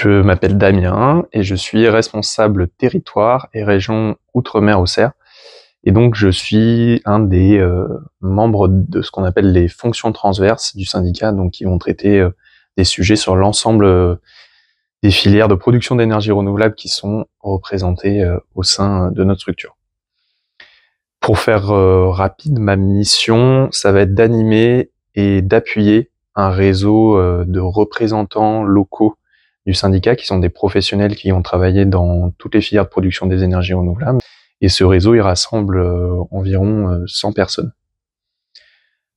Je m'appelle Damien et je suis responsable territoire et région Outre-mer au Cer. Et donc, je suis un des euh, membres de ce qu'on appelle les fonctions transverses du syndicat, donc qui vont traiter euh, des sujets sur l'ensemble euh, des filières de production d'énergie renouvelable qui sont représentées au sein de notre structure. Pour faire rapide, ma mission, ça va être d'animer et d'appuyer un réseau de représentants locaux du syndicat, qui sont des professionnels qui ont travaillé dans toutes les filières de production des énergies renouvelables. Et ce réseau, il rassemble euh, environ 100 euh, personnes.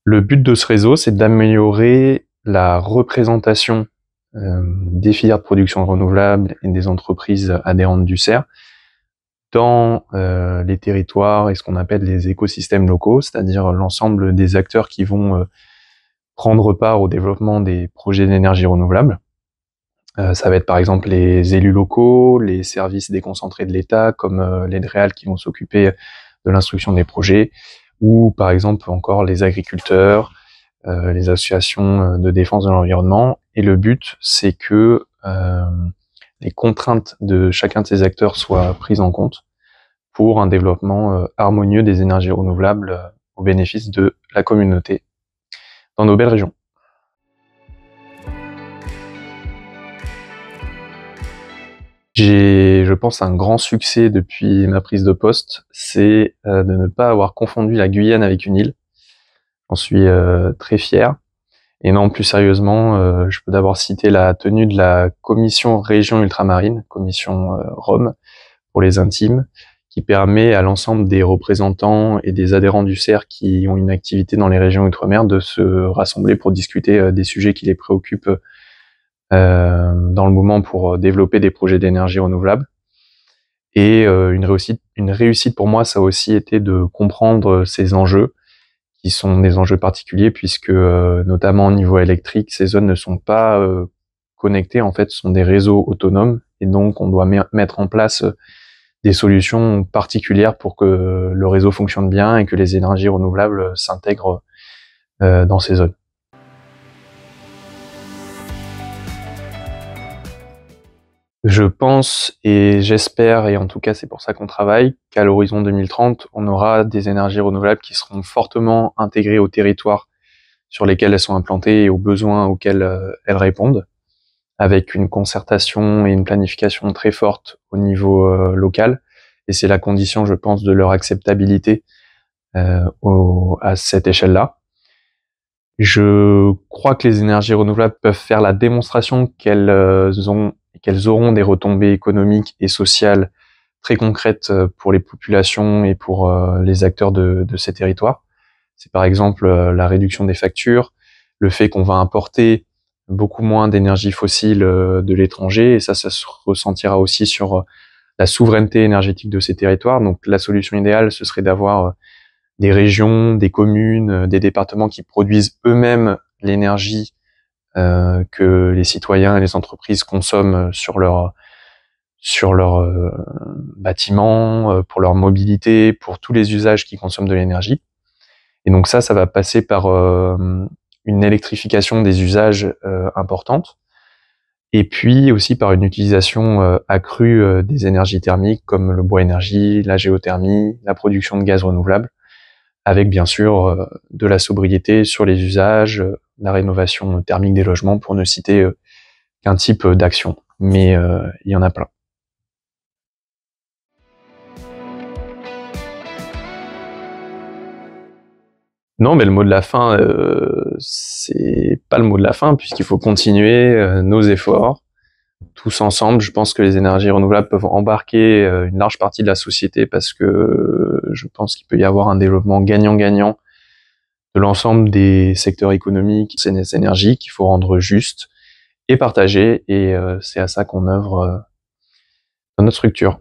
Le but de ce réseau, c'est d'améliorer la représentation euh, des filières de production renouvelable et des entreprises adhérentes du Cer dans les territoires et ce qu'on appelle les écosystèmes locaux, c'est-à-dire l'ensemble des acteurs qui vont prendre part au développement des projets d'énergie renouvelable. Euh, ça va être par exemple les élus locaux, les services déconcentrés de l'État, comme euh, l'aide les qui vont s'occuper de l'instruction des projets, ou par exemple encore les agriculteurs, euh, les associations de défense de l'environnement. Et le but, c'est que les contraintes de chacun de ces acteurs soient prises en compte pour un développement harmonieux des énergies renouvelables au bénéfice de la communauté dans nos belles régions. J'ai, je pense, un grand succès depuis ma prise de poste, c'est euh, de ne pas avoir confondu la Guyane avec une île. J'en suis euh, très fier. Et non, plus sérieusement, euh, je peux d'abord citer la tenue de la commission région ultramarine, commission Rome pour les intimes, qui permet à l'ensemble des représentants et des adhérents du CERC qui ont une activité dans les régions outre-mer de se rassembler pour discuter des sujets qui les préoccupent euh, dans le moment pour euh, développer des projets d'énergie renouvelable. Et euh, une, réussite, une réussite pour moi, ça a aussi été de comprendre ces enjeux, qui sont des enjeux particuliers, puisque notamment au niveau électrique, ces zones ne sont pas connectées, en fait, ce sont des réseaux autonomes, et donc on doit mettre en place des solutions particulières pour que le réseau fonctionne bien et que les énergies renouvelables s'intègrent dans ces zones. je pense et j'espère, et en tout cas c'est pour ça qu'on travaille, qu'à l'horizon 2030, on aura des énergies renouvelables qui seront fortement intégrées au territoire sur lesquels elles sont implantées et aux besoins auxquels euh, elles répondent, avec une concertation et une planification très forte au niveau euh, local. Et c'est la condition, je pense, de leur acceptabilité euh, à cette échelle-là. Je crois que les énergies renouvelables peuvent faire la démonstration qu'elles ont et qu'elles auront des retombées économiques et sociales très concrètes euh, pour les populations et pour euh, les acteurs de, ces territoires. C'est par exemple euh, la réduction des factures, le fait qu'on va importer beaucoup moins d'énergie fossile de l'étranger, et ça, ça se ressentira aussi sur la souveraineté énergétique de ces territoires. Donc la solution idéale, ce serait d'avoir des régions, des communes, des départements qui produisent eux-mêmes l'énergie euh, que les citoyens et les entreprises consomment sur leur sur leur euh, bâtiment, euh, pour leur mobilité, pour tous les usages qui consomment de l'énergie. Et donc ça, ça va passer par une électrification des usages importantes et puis aussi par une utilisation accrue des énergies thermiques comme le bois énergie, la géothermie, la production de gaz renouvelable, avec bien sûr de la sobriété sur les usages, la rénovation thermique des logements, pour ne citer euh, qu'un type euh, d'action. Mais euh, il y en a plein. Non, mais le mot de la fin, c'est pas le mot de la fin, puisqu'il faut continuer nos efforts. Tous ensemble, je pense que les énergies renouvelables peuvent embarquer une large partie de la société parce que je pense qu'il peut y avoir un développement gagnant-gagnant de l'ensemble des secteurs économiques, des énergies qu'il faut rendre juste et partagé. Et euh, c'est à ça qu'on œuvre euh, dans notre structure.